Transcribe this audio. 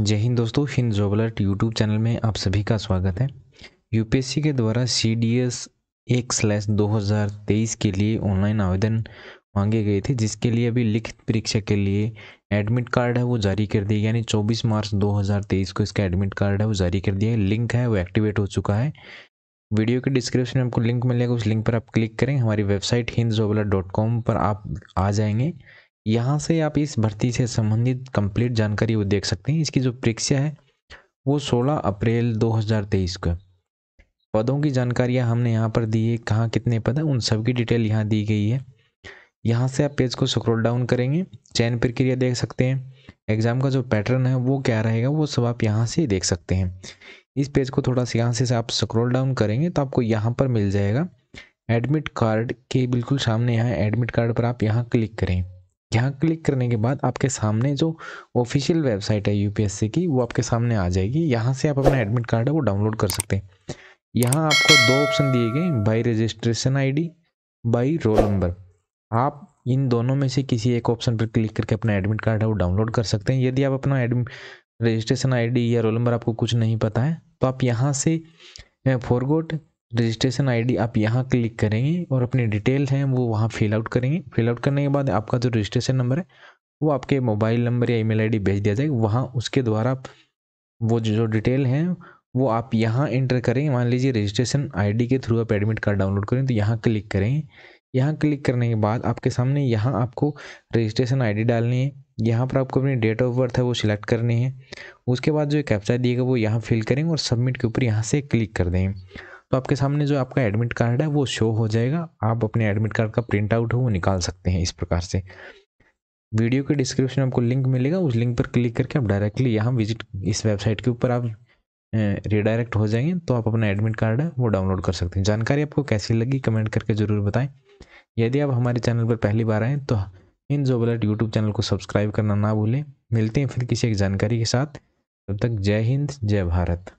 जय हिंद दोस्तों Hind job alert YouTube channel में आप सभी का स्वागत है यूपीएससी के द्वारा सी डी एस एक स्लैश दो हज़ार तेईस के लिए ऑनलाइन आवेदन मांगे गए थे जिसके लिए अभी लिखित परीक्षा के लिए एडमिट कार्ड है वो जारी कर दिया यानी चौबीस मार्च दो हज़ार तेईस को इसका एडमिट कार्ड है वो जारी कर दिया है लिंक है वो एक्टिवेट हो चुका है वीडियो के डिस्क्रिप्शन में आपको लिंक मिलेगा उस लिंक पर आप क्लिक करें हमारी वेबसाइट हिंद पर आप आ जाएंगे यहाँ से आप इस भर्ती से संबंधित कंप्लीट जानकारी वो देख सकते हैं इसकी जो परीक्षा है वो 16 अप्रैल 2023 को पदों की जानकारियाँ हमने यहाँ पर दी है कहाँ कितने पद हैं उन सब की डिटेल यहाँ दी गई है यहाँ से आप पेज को स्क्रॉल डाउन करेंगे चयन प्रक्रिया देख सकते हैं एग्ज़ाम का जो पैटर्न है वो क्या रहेगा वो सब आप यहाँ से देख सकते हैं इस पेज को थोड़ा सा यहाँ से आप स्क्रोल डाउन करेंगे तो आपको यहाँ पर मिल जाएगा एडमिट कार्ड के बिल्कुल सामने यहाँ एडमिट कार्ड पर आप यहाँ क्लिक करें यहाँ क्लिक करने के बाद आपके सामने जो ऑफिशियल वेबसाइट है यूपीएससी की वो आपके सामने आ जाएगी यहाँ से आप अपना एडमिट कार्ड है वो डाउनलोड कर सकते हैं यहाँ आपको दो ऑप्शन दिए गए by registration ID by roll number आप इन दोनों में से किसी एक ऑप्शन पर क्लिक करके अपना एडमिट कार्ड है वो डाउनलोड कर सकते हैं यदि आप अपना एडमिट रजिस्ट्रेशन आईडी या रोल नंबर आपको कुछ नहीं पता है तो आप यहाँ से फॉरगोट रजिस्ट्रेशन आईडी आप यहाँ क्लिक करेंगे और अपनी डिटेल हैं वो वहाँ फिल आउट करेंगे फिल आउट करने के बाद आपका जो रजिस्ट्रेशन नंबर है वो आपके मोबाइल नंबर या ईमेल आईडी भेज दिया जाएगा वहाँ उसके द्वारा वो जो डिटेल हैं वो आप यहाँ इंटर करेंगे मान लीजिए रजिस्ट्रेशन आई के थ्रू आप एडमिट कार्ड डाउनलोड करें तो यहाँ क्लिक करेंगे यहाँ क्लिक करने के बाद आपके सामने यहाँ आपको रजिस्ट्रेशन आई डालनी है यहाँ पर आपको अपनी डेट ऑफ बर्थ है वो सिलेक्ट करनी है उसके बाद जो कैप्चा दिएगा वो यहाँ फिल करेंगे और सबमिट के ऊपर यहाँ से क्लिक कर देंगे तो आपके सामने जो आपका एडमिट कार्ड है वो शो हो जाएगा आप अपने एडमिट कार्ड का प्रिंट आउट हो वो निकाल सकते हैं इस प्रकार से वीडियो के डिस्क्रिप्शन में आपको लिंक मिलेगा उस लिंक पर क्लिक करके आप डायरेक्टली यहाँ विजिट इस वेबसाइट के ऊपर आप रिडायरेक्ट हो जाएंगे तो आप अपना एडमिट कार्ड है वो डाउनलोड कर सकते हैं जानकारी आपको कैसी लगी कमेंट करके ज़रूर बताएं यदि आप हमारे चैनल पर पहली बार आएँ तो इन जो बलट यूट्यूब चैनल को सब्सक्राइब करना ना भूलें मिलते हैं फिर किसी एक जानकारी के साथ तब तक जय हिंद जय भारत